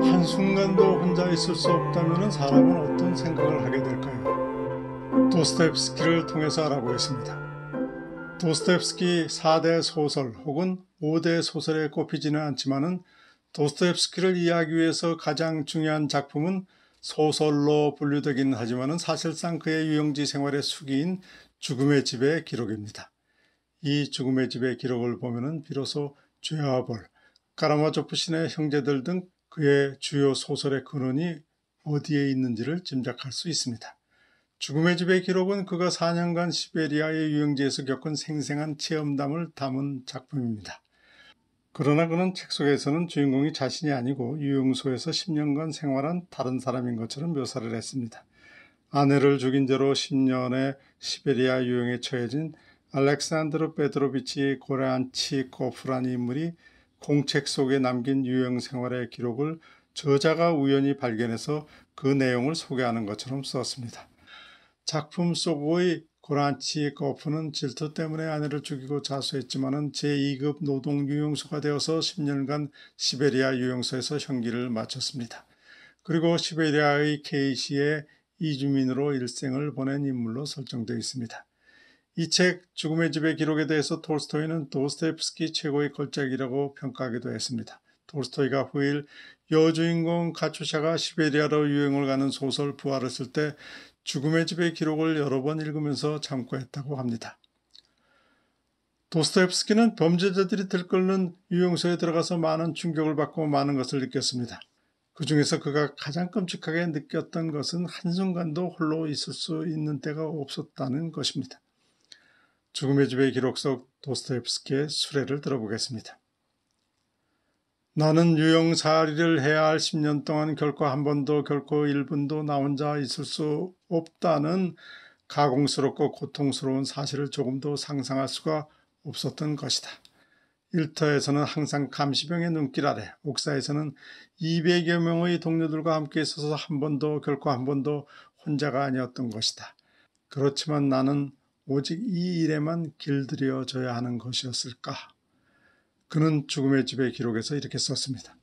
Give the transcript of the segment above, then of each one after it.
한순간도 혼자 있을 수 없다면 사람은 어떤 생각을 하게 될까요? 도스텝스키를 통해서 알아보겠습니다 도스텝스키 4대 소설 혹은 5대 소설에 꼽히지는 않지만은 도스텝스키를 이해하기 위해서 가장 중요한 작품은 소설로 분류되긴 하지만 사실상 그의 유영지 생활의 수기인 죽음의 집의 기록입니다. 이 죽음의 집의 기록을 보면 비로소 죄와 벌, 까라마조프 신의 형제들 등 그의 주요 소설의 근원이 어디에 있는지를 짐작할 수 있습니다. 죽음의 집의 기록은 그가 4년간 시베리아의 유영지에서 겪은 생생한 체험담을 담은 작품입니다. 그러나 그는 책 속에서는 주인공이 자신이 아니고 유흥소에서 10년간 생활한 다른 사람인 것처럼 묘사를 했습니다. 아내를 죽인 죄로 10년의 시베리아 유형에 처해진 알렉산드로 페드로비치 고레안치코프란 인물이 공책 속에 남긴 유형 생활의 기록을 저자가 우연히 발견해서 그 내용을 소개하는 것처럼 썼습니다. 작품 속의 고란치 거프는 질투 때문에 아내를 죽이고 자수했지만은 제2급 노동 유용소가 되어서 10년간 시베리아 유용소에서 형기를 마쳤습니다. 그리고 시베리아의 케이시의 이주민으로 일생을 보낸 인물로 설정되어 있습니다. 이 책 죽음의 집의 기록에 대해서 톨스토이는 도스토옙스키 최고의 걸작이라고 평가하기도 했습니다. 톨스토이가 후일 여주인공 카추샤가 시베리아로 유행을 가는 소설 부활을 쓸때 죽음의 집의 기록을 여러 번 읽으면서 참고했다고 합니다. 도스토옙스키는 범죄자들이 들끓는 유용소에 들어가서 많은 충격을 받고 많은 것을 느꼈습니다. 그 중에서 그가 가장 끔찍하게 느꼈던 것은 한순간도 홀로 있을 수 있는 때가 없었다는 것입니다. 죽음의 집의 기록 속 도스토옙스키의 수레를 들어보겠습니다. 나는 유형살이를 해야 할 10년 동안 결코 한 번도 결코 1분도 나 혼자 있을 수 없다는 가공스럽고 고통스러운 사실을 조금도 상상할 수가 없었던 것이다. 일터에서는 항상 감시병의 눈길 아래 옥사에서는 200여 명의 동료들과 함께 있어서 한 번도 결코 한 번도 혼자가 아니었던 것이다. 그렇지만 나는 오직 이 일에만 길들여져야 하는 것이었을까? 그는 죽음의 집에 기록에서 이렇게 썼습니다.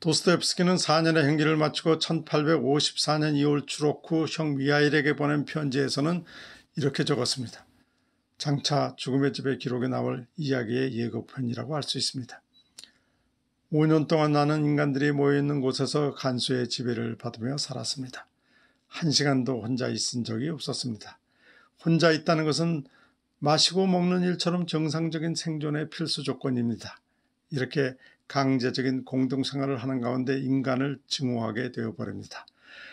도스토옙스키는 4년의 행기를 마치고 1854년 2월 추로쿠형 미하일에게 보낸 편지에서는 이렇게 적었습니다. 장차 죽음의 집에 기록에 나올 이야기의 예고편이라고 할 수 있습니다. 5년 동안 나는 인간들이 모여있는 곳에서 간수의 지배를 받으며 살았습니다. 한 시간도 혼자 있은 적이 없었습니다. 혼자 있다는 것은 마시고 먹는 일처럼 정상적인 생존의 필수 조건입니다. 이렇게 강제적인 공동생활을 하는 가운데 인간을 증오하게 되어버립니다.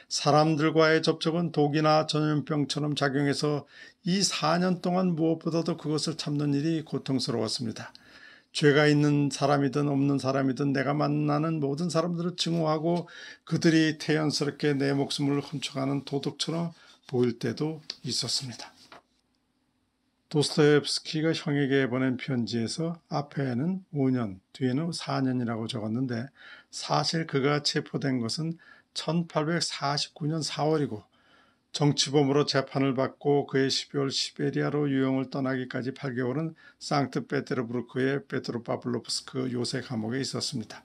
사람들과의 접촉은 독이나 전염병처럼 작용해서 이 4년 동안 무엇보다도 그것을 참는 일이 고통스러웠습니다. 죄가 있는 사람이든 없는 사람이든 내가 만나는 모든 사람들을 증오하고 그들이 태연스럽게 내 목숨을 훔쳐가는 도둑처럼 보일 때도 있었습니다. 도스토옙스키가 형에게 보낸 편지에서 앞에는 5년, 뒤에는 4년이라고 적었는데 사실 그가 체포된 것은 1849년 4월이고 정치범으로 재판을 받고 그해 12월 시베리아로 유영을 떠나기까지 8개월은 상트페테르부르크의 페트로파블로프스크 요새 감옥에 있었습니다.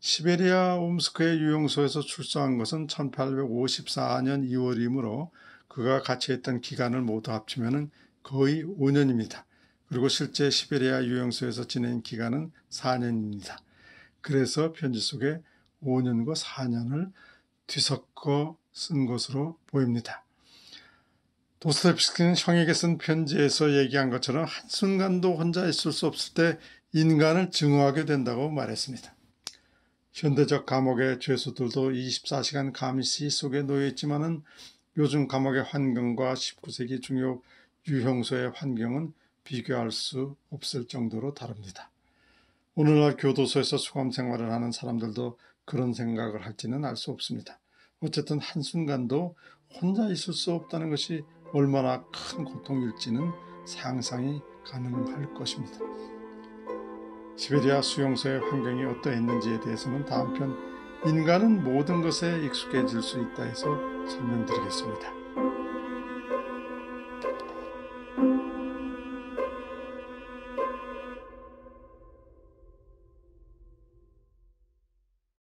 시베리아 옴스크의 유영소에서 출소한 것은 1854년 2월이므로 그가 같이 했던 기간을 모두 합치면 거의 5년입니다. 그리고 실제 시베리아 유영소에서 지낸 기간은 4년입니다. 그래서 편지 속에 5년과 4년을 뒤섞어 쓴 것으로 보입니다. 도스토스키는 형에게 쓴 편지에서 얘기한 것처럼 한순간도 혼자 있을 수 없을 때 인간을 증오하게 된다고 말했습니다. 현대적 감옥의 죄수들도 24시간 감시 속에 놓여있지만은 요즘 감옥의 환경과 19세기 중요 유형소의 환경은 비교할 수 없을 정도로 다릅니다. 오늘날 교도소에서 수감 생활을 하는 사람들도 그런 생각을 할지는 알 수 없습니다. 어쨌든 한순간도 혼자 있을 수 없다는 것이 얼마나 큰 고통일지는 상상이 가능할 것입니다. 시베리아 수용소의 환경이 어떠했는지에 대해서는 다음 편 인간은 모든 것에 익숙해질 수 있다 해서 설명드리겠습니다.